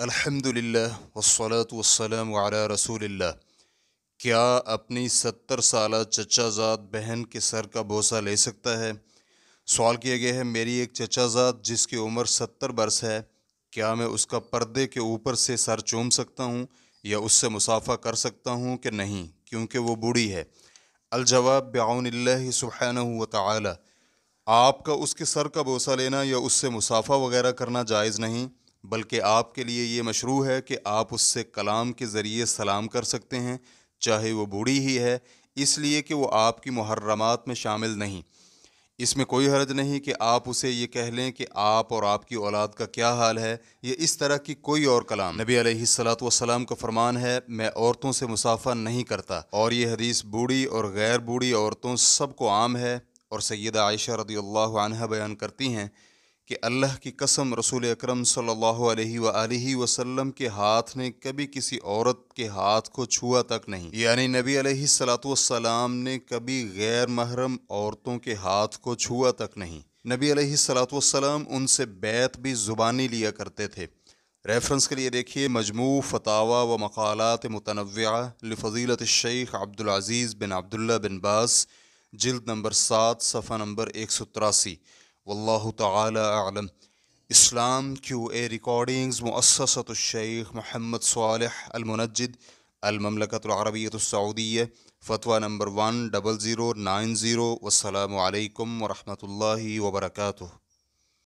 الحمد للہ وسلاۃ وسلم علی رسول اللہ کیا اپنی ستر سالہ چچا زاد بہن کے سر کا بوسہ لے سکتا ہے سوال کیا گیا ہے میری ایک چچا زاد جس کی عمر ستر برس ہے کیا میں اس کا پردے کے اوپر سے سر چوم سکتا ہوں یا اس سے مسافہ کر سکتا ہوں کہ نہیں کیونکہ وہ بوڑھی ہے الجواب بعون اللہ سبحانہ و تعالی آپ کا اس کے سر کا بوسہ لینا یا اس سے مسافہ وغیرہ کرنا جائز نہیں بلکہ آپ کے لیے یہ مشروع ہے کہ آپ اس سے کلام کے ذریعے سلام کر سکتے ہیں چاہے وہ بوڑھی ہی ہے اس لیے کہ وہ آپ کی محرمات میں شامل نہیں اس میں کوئی حرج نہیں کہ آپ اسے یہ کہہ لیں کہ آپ اور آپ کی اولاد کا کیا حال ہے یہ اس طرح کی کوئی اور کلام نبی علیہ السلاۃ وسلام کا فرمان ہے میں عورتوں سے مسافہ نہیں کرتا اور یہ حدیث بوڑھی اور غیر بوڑھی عورتوں سب کو عام ہے اور سیدہ عائشہ رضی اللہ عنہ بیان کرتی ہیں کہ اللہ کی قسم رسول اکرم صلی اللہ علیہ وآلہ وسلم کے ہاتھ نے کبھی کسی عورت کے ہاتھ کو چھوا تک نہیں یعنی نبی علیہ السلام نے کبھی غیر محرم عورتوں کے ہاتھ کو چھوا تک نہیں نبی علیہ السلام ان سے بیت بھی زبانی لیا کرتے تھے ریفرنس کے لیے دیکھیے مجموع فتاوہ و مقالات متنوعہ لفضیلت الشیخ عبدالعزیز بن عبداللہ بن باز جلد نمبر سات صفحہ نمبر ایک سو تراسی واللہ تعالی اعلم اسلام کیو اے ریکارڈنگز مسسد الشیخ محمد صالح المنجد المملکت العربیت السعودیہ فتویٰ number one double zero nine zero والسلام علیکم ورحمۃ اللہ وبرکاتہ